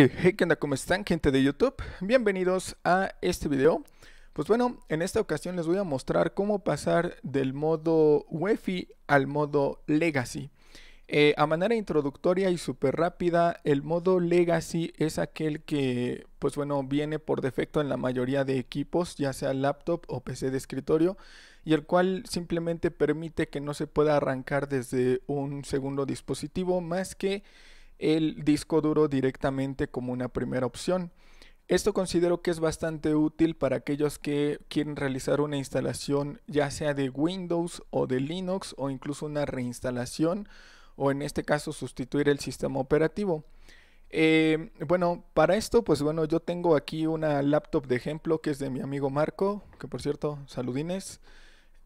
hey, ¿qué onda? ¿Cómo están gente de YouTube? Bienvenidos a este video. Pues bueno, en esta ocasión les voy a mostrar cómo pasar del modo UEFI al modo Legacy. Eh, a manera introductoria y súper rápida, el modo Legacy es aquel que, pues bueno, viene por defecto en la mayoría de equipos, ya sea laptop o PC de escritorio, y el cual simplemente permite que no se pueda arrancar desde un segundo dispositivo más que el disco duro directamente como una primera opción. Esto considero que es bastante útil para aquellos que quieren realizar una instalación ya sea de Windows o de Linux o incluso una reinstalación o en este caso sustituir el sistema operativo. Eh, bueno, para esto, pues bueno, yo tengo aquí una laptop de ejemplo que es de mi amigo Marco, que por cierto, saludines.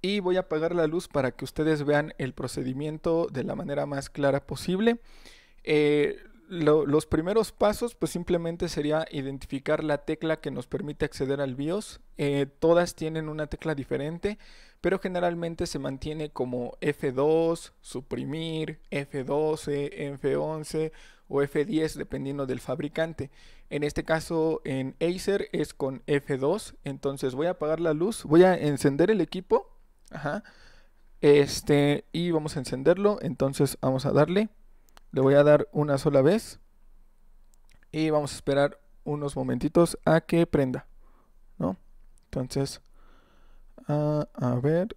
Y voy a apagar la luz para que ustedes vean el procedimiento de la manera más clara posible. Eh, los primeros pasos, pues simplemente sería identificar la tecla que nos permite acceder al BIOS. Eh, todas tienen una tecla diferente, pero generalmente se mantiene como F2, suprimir, F12, F11 o F10, dependiendo del fabricante. En este caso, en Acer es con F2. Entonces voy a apagar la luz, voy a encender el equipo. Ajá. Este, y vamos a encenderlo. Entonces vamos a darle. Le voy a dar una sola vez. Y vamos a esperar unos momentitos a que prenda. ¿No? Entonces, ah, a ver.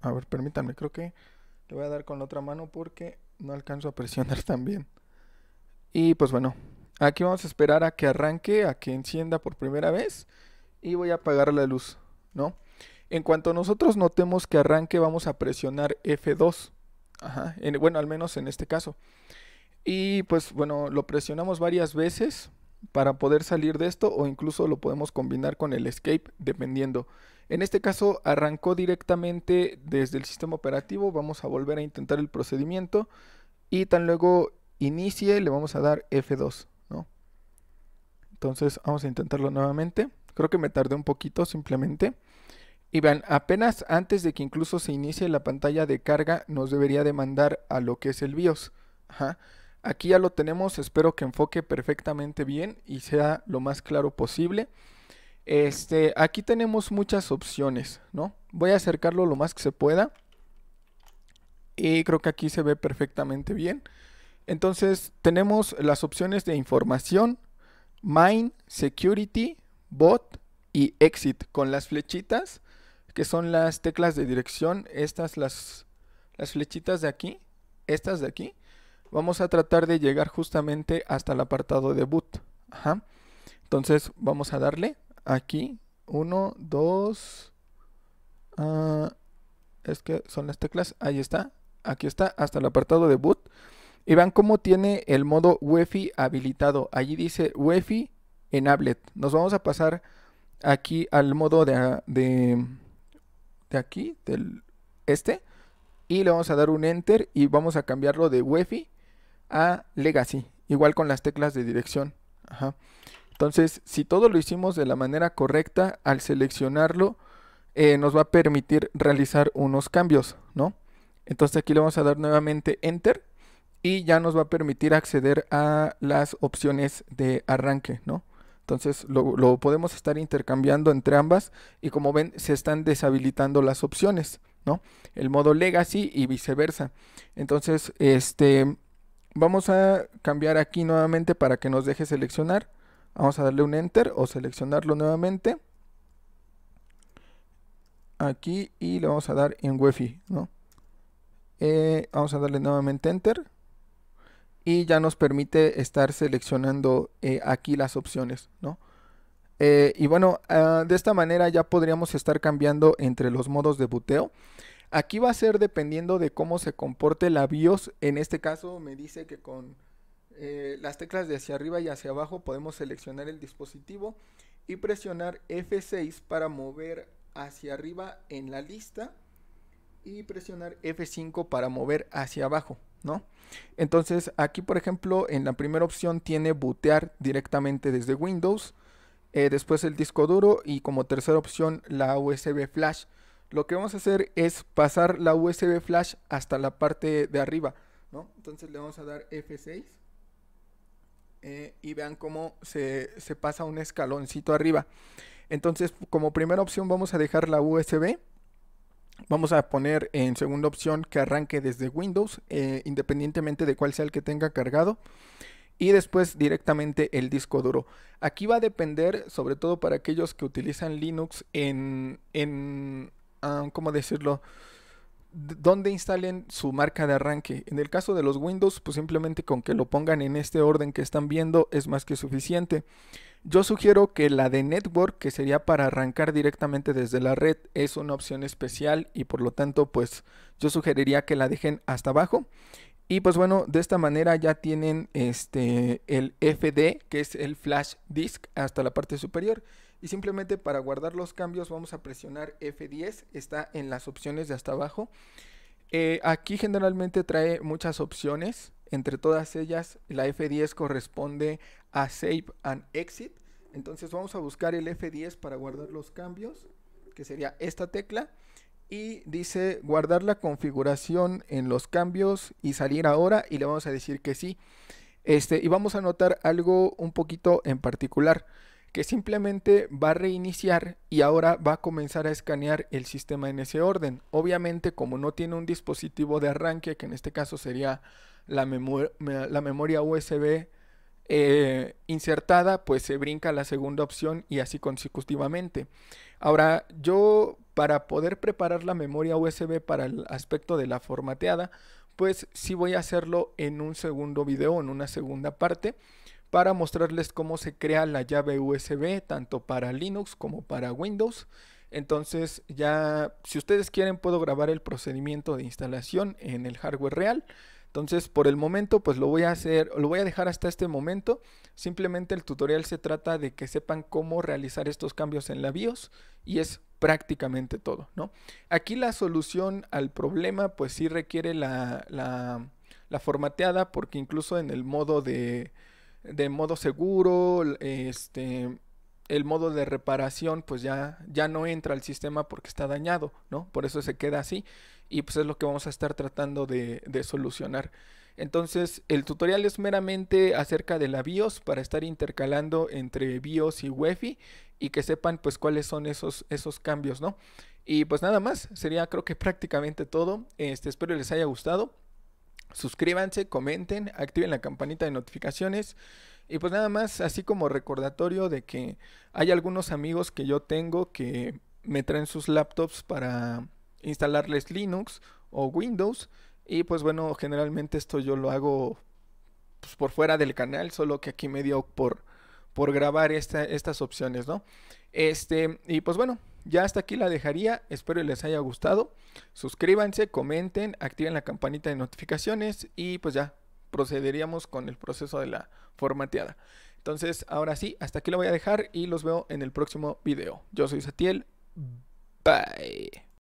A ver, permítanme, creo que le voy a dar con la otra mano porque no alcanzo a presionar tan bien. Y pues bueno, aquí vamos a esperar a que arranque, a que encienda por primera vez. Y voy a apagar la luz, ¿no? En cuanto nosotros notemos que arranque, vamos a presionar F2 bueno, al menos en este caso. Y pues bueno, lo presionamos varias veces para poder salir de esto o incluso lo podemos combinar con el escape dependiendo. En este caso arrancó directamente desde el sistema operativo, vamos a volver a intentar el procedimiento y tan luego inicie le vamos a dar F2, Entonces vamos a intentarlo nuevamente. Creo que me tardé un poquito simplemente. Y vean, apenas antes de que incluso se inicie la pantalla de carga, nos debería demandar a lo que es el BIOS. Aquí ya lo tenemos, espero que enfoque perfectamente bien y sea lo más claro posible. Este, aquí tenemos muchas opciones, ¿no? Voy a acercarlo lo más que se pueda. Y creo que aquí se ve perfectamente bien. Entonces, tenemos las opciones de información, Mine, security, bot y exit con las flechitas que son las teclas de dirección, estas las, las flechitas de aquí, estas de aquí, vamos a tratar de llegar justamente hasta el apartado de boot. Ajá. Entonces vamos a darle aquí Uno, 2, ah, es que son las teclas, ahí está, aquí está, hasta el apartado de boot. Y vean cómo tiene el modo UEFI habilitado. Allí dice UEFI tablet Nos vamos a pasar aquí al modo de ah, de aquí, del este, y le vamos a dar un enter y vamos a cambiarlo de UEFI a legacy, igual con las teclas de dirección. Entonces, si todo lo hicimos de la manera correcta, al seleccionarlo, eh, nos va a permitir realizar unos cambios, ¿no? Entonces aquí le vamos a dar nuevamente enter y ya nos va a permitir acceder a las opciones de arranque, ¿no? Entonces lo, podemos estar intercambiando entre ambas y como ven se están deshabilitando las opciones, ¿no? El modo legacy y viceversa. Entonces este, vamos a cambiar aquí nuevamente para que nos deje seleccionar. Vamos a darle un enter o seleccionarlo nuevamente. Aquí y le vamos a dar en wi ¿no? Eh, vamos a darle nuevamente enter y ya nos permite estar seleccionando eh, aquí las opciones, ¿no? Eh, y bueno, ah, de esta manera ya podríamos estar cambiando entre los modos de buteo. Aquí va a ser dependiendo de cómo se comporte la BIOS. En este caso me dice que con eh, las teclas de hacia arriba y hacia abajo podemos seleccionar el dispositivo y presionar F6 para mover hacia arriba en la lista y presionar F5 para mover hacia abajo, ¿no? Entonces aquí por ejemplo en la primera opción tiene bootear directamente desde Windows, eh, después el disco duro y como tercera opción la USB flash. Lo que vamos a hacer es pasar la USB flash hasta la parte de arriba, ¿no? Entonces le vamos a dar F6 eh, y vean cómo se, se pasa un escaloncito arriba. Entonces como primera opción vamos a dejar la USB Vamos a poner en segunda opción que arranque desde Windows, eh, independientemente de cuál sea el que tenga cargado. Y después directamente el disco duro. Aquí va a depender, sobre todo para aquellos que utilizan Linux, en, en ah, ¿cómo decirlo? donde instalen su marca de arranque. En el caso de los Windows, pues simplemente con que lo pongan en este orden que están viendo es más que suficiente. Yo sugiero que la de network, que sería para arrancar directamente desde la red, es una opción especial y por lo tanto, pues yo sugeriría que la dejen hasta abajo. Y pues bueno, de esta manera ya tienen este el FD, que es el flash disk, hasta la parte superior. Y simplemente para guardar los cambios vamos a presionar F10, está en las opciones de hasta abajo. Eh, aquí generalmente trae muchas opciones, entre todas ellas, la F10 corresponde a Save and Exit. Entonces vamos a buscar el F10 para guardar los cambios, que sería esta tecla. Y dice guardar la configuración en los cambios y salir ahora. Y le vamos a decir que sí. Este, y vamos a notar algo un poquito en particular, que simplemente va a reiniciar y ahora va a comenzar a escanear el sistema en ese orden. Obviamente, como no tiene un dispositivo de arranque, que en este caso sería la, memoria USB eh, insertada, pues se brinca la segunda opción y así consecutivamente. Ahora, yo para poder preparar la memoria USB para el aspecto de la formateada, pues sí voy a hacerlo en un segundo video, en una segunda parte, para mostrarles cómo se crea la llave USB, tanto para Linux como para Windows. Entonces ya, si ustedes quieren, puedo grabar el procedimiento de instalación en el hardware real. Entonces, por el momento, pues lo voy a hacer, lo voy a dejar hasta este momento. Simplemente el tutorial se trata de que sepan cómo realizar estos cambios en la BIOS y es prácticamente todo, ¿no? Aquí la solución al problema, pues sí requiere la, formateada, porque incluso en el modo de, de modo seguro, este el modo de reparación pues ya, ya no entra al sistema porque está dañado, ¿no? Por eso se queda así y pues es lo que vamos a estar tratando de, solucionar. Entonces el tutorial es meramente acerca de la BIOS para estar intercalando entre BIOS y UEFI y que sepan pues cuáles son esos, esos cambios, ¿no? Y pues nada más, sería creo que prácticamente todo. Este, espero les haya gustado. Suscríbanse, comenten, activen la campanita de notificaciones. Y pues nada más, así como recordatorio de que hay algunos amigos que yo tengo que me traen sus laptops para instalarles Linux o Windows. Y pues bueno, generalmente esto yo lo hago pues, por fuera del canal, solo que aquí me dio por, por grabar estas opciones, ¿no? Este, y pues bueno, ya hasta aquí la dejaría, espero les haya gustado. Suscríbanse, comenten, activen la campanita de notificaciones y pues ya, procederíamos con el proceso de la formateada. Entonces, ahora sí, hasta aquí lo voy a dejar y los veo en el próximo video. Yo soy Satiel. Bye.